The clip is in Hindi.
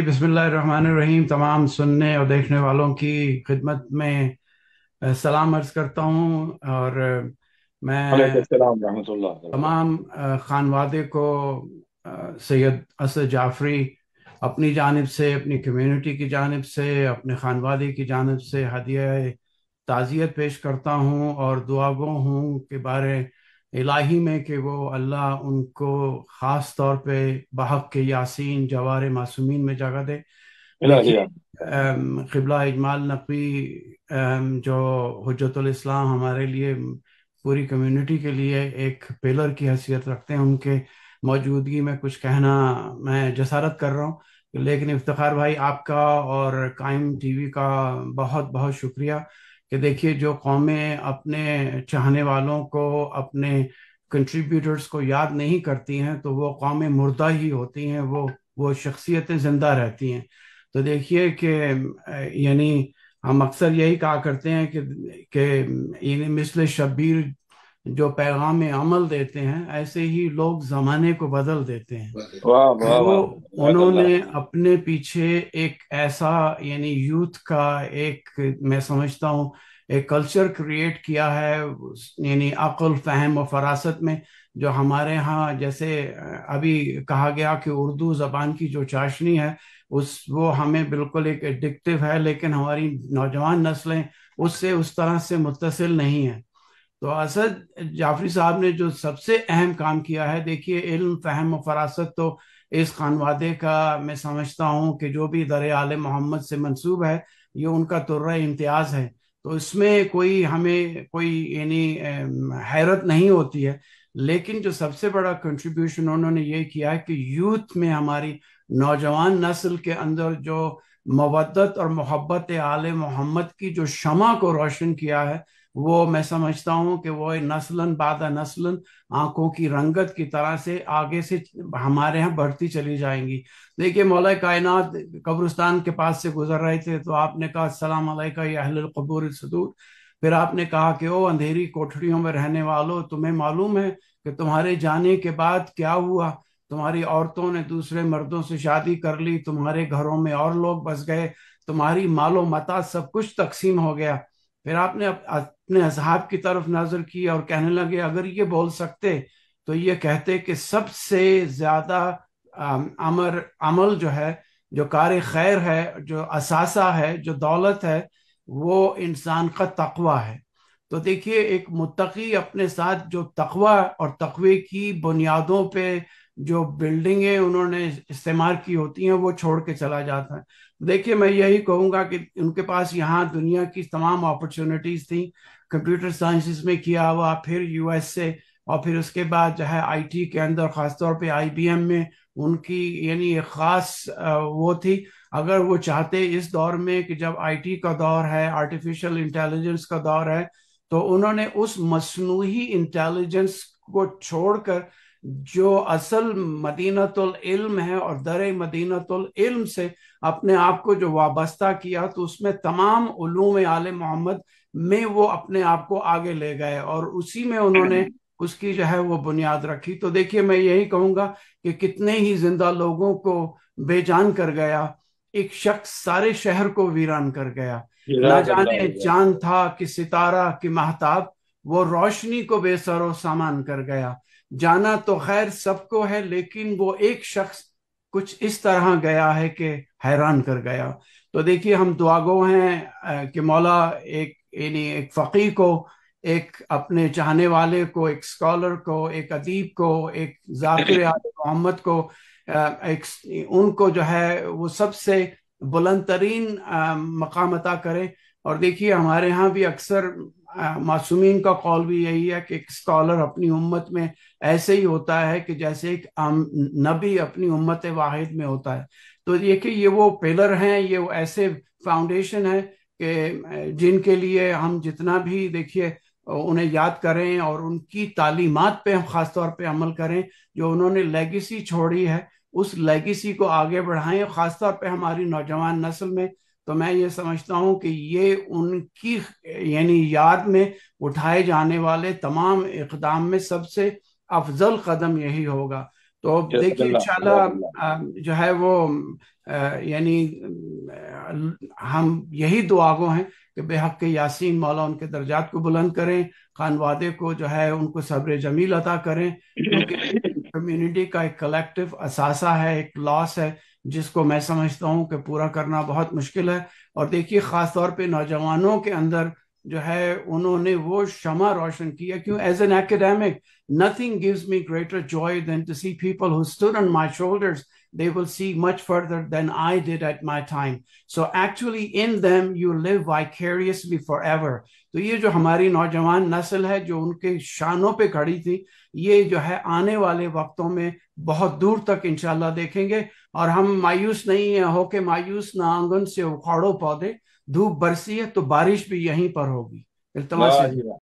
बसमीम तमाम सुनने और देखने वालों की खिदमत में सलाम अर्ज करता हूँ और मैं तमाम खान वादे को सैयद असद जाफरी अपनी जानब से अपनी कम्युनिटी की जानब से अपने खान वादे की जानब से हदिया ताज़ियत पेश करता हूँ और दुआगो हूँ के बारे इलाही में कि वो अल्लाह उनको ख़ास तौर पे बहक के यासीन जवार मासूमीन में जगह दे खिबला हाँ। इजमाल नकवी जो हजतुल इस्लाम हमारे लिए पूरी कम्युनिटी के लिए एक पिलर की हैसियत रखते हैं उनके मौजूदगी में कुछ कहना मैं जसारत कर रहा हूँ लेकिन इफ्तार भाई आपका और कायम टीवी का बहुत बहुत शुक्रिया कि देखिए जो कौमें अपने चाहने वालों को अपने कंट्रीब्यूटर्स को याद नहीं करती हैं तो वो कौमें मुर्दा ही होती हैं वो वो शख्सियतें ज़िंदा रहती हैं तो देखिए कि यानी हम अक्सर यही कहा करते हैं कि कि यानी मिसल शबीर जो पैगाम में अमल देते हैं ऐसे ही लोग जमाने को बदल देते हैं वाह वाह तो उन्होंने अपने पीछे एक ऐसा यानी यूथ का एक मैं समझता हूँ एक कल्चर क्रिएट किया है यानी अकल फहम और फरासत में जो हमारे यहाँ जैसे अभी कहा गया कि उर्दू जबान की जो चाशनी है उस वो हमें बिल्कुल एक एडिक्टिव है लेकिन हमारी नौजवान नस्लें उससे उस तरह से मुतसिल नहीं है तो असद जाफरी साहब ने जो सबसे अहम काम किया है देखिए इल्म फहम और फरासत तो इस खानवादे का मैं समझता हूँ कि जो भी दर आल मोहम्मद से मंसूब है ये उनका तुर्रा इम्तियाज है तो इसमें कोई हमें कोई यानी हैरत नहीं होती है लेकिन जो सबसे बड़ा कंट्रीब्यूशन उन्होंने ये किया है कि यूथ में हमारी नौजवान नस्ल के अंदर जो मवदत और मोहब्बत आल मोहम्मद की जो शमा को रोशन किया है वो मैं समझता हूँ कि वो नस्लन बादा नस्लन आंखों की रंगत की तरह से आगे से हमारे यहाँ बढ़ती चली जाएंगी देखिए मौला कायनात कब्रिस्तान के पास से गुजर रहे थे तो आपने कहा सलाम अहलकबूर सदूर फिर आपने कहा कि ओ अंधेरी कोठड़ियों में रहने वालों तुम्हें मालूम है कि तुम्हारे जाने के बाद क्या हुआ तुम्हारी औरतों ने दूसरे मर्दों से शादी कर ली तुम्हारे घरों में और लोग बस गए तुम्हारी मालो मता सब कुछ तकसीम हो गया फिर आपने अपने अजहाब की तरफ नजर की और कहने लगे अगर ये बोल सकते तो ये कहते कि सबसे ज्यादा अमर अमल जो है जो कार खैर है जो असासा है जो दौलत है वो इंसान का तकवा है तो देखिए एक मुतकी अपने साथ जो तकवा और तकवे की बुनियादों पे जो बिल्डिंगें उन्होंने इस्तेमाल की होती हैं वो छोड़ के चला जाता है देखिए मैं यही कहूँगा कि उनके पास यहाँ दुनिया की तमाम अपॉर्चुनिटीज थी कंप्यूटर साइंसिस में किया हुआ फिर यूएस से और फिर उसके बाद जो है आईटी के अंदर ख़ासतौर पे आईबीएम में उनकी यानी एक ख़ास वो थी अगर वो चाहते इस दौर में कि जब आईटी का दौर है आर्टिफिशियल इंटेलिजेंस का दौर है तो उन्होंने उस मसनू इंटेलिजेंस को छोड़कर जो असल मदीनतुल इल्म है और दर मदीनतुल इल्म से अपने आप को जो वाबस्ता किया तो उसमें तमाम उलूम आल मोहम्मद में वो अपने आप को आगे ले गए और उसी में उन्होंने उसकी जो है वो बुनियाद रखी तो देखिए मैं यही कहूंगा कि कितने ही जिंदा लोगों को बेजान कर गया एक शख्स सारे शहर को वीरान कर गया ना जाने चांद था कि सितारा कि महताब वो रोशनी को बेसरो सामान कर गया जाना तो खैर सबको है लेकिन वो एक शख्स कुछ इस तरह गया है कि हैरान कर गया तो देखिए हम दुआगो हैं कि मौला एक यानी एक फ़कीर को एक अपने चाहने वाले को एक स्कॉलर को एक अदीब को एक जाकिर मोहम्मद को एक उनको जो है वो सबसे बुलंद तरीन मकाम अता करें और देखिए हमारे यहाँ भी अक्सर मासूमीन का कौल भी यही है कि स्कॉलर अपनी उम्मत में ऐसे ही होता है कि जैसे एक नबी अपनी उम्मत वाहिद में होता है तो ये कि ये वो पिलर हैं ये वो ऐसे फाउंडेशन है कि जिनके लिए हम जितना भी देखिए उन्हें याद करें और उनकी तालीमत पे हम ख़ास तौर पे अमल करें जो उन्होंने लेगेसी छोड़ी है उस लेगेसी को आगे बढ़ाएं ख़ास तौर पे हमारी नौजवान नस्ल में तो मैं ये समझता हूँ कि ये उनकी यानी याद में उठाए जाने वाले तमाम इकदाम में सबसे अफजल कदम यही होगा तो देखिए इंशाल्लाह जो है वो यानी हम यही दुआगो हैं कि बेहक के यासीन मौला उनके दर्जात को बुलंद करें खान वादे को जो है उनको सब्र जमील अता करें क्योंकि कम्युनिटी का एक कलेक्टिव असासा है एक लॉस है जिसको मैं समझता हूँ कि पूरा करना बहुत मुश्किल है और देखिए ख़ास तौर पे नौजवानों के अंदर जो है उन्होंने वो शमा रोशन किया क्यों as an academic nothing gives me greater joy than to see people who stood on my shoulders they will see much further than I did at my time. So actually in them you live vicariously forever. तो ये जो हमारी नौजवान नस्ल है जो उनके शानों पे खड़ी थी ये जो है आने वाले वक्तों में बहुत दूर तक इंशाल्लाह देखेंगे और हम मायूस नहीं है हो के मायूस ना आंगन से उखाड़ो पौधे धूप बरसी है तो बारिश भी यहीं पर होगी इल्तवा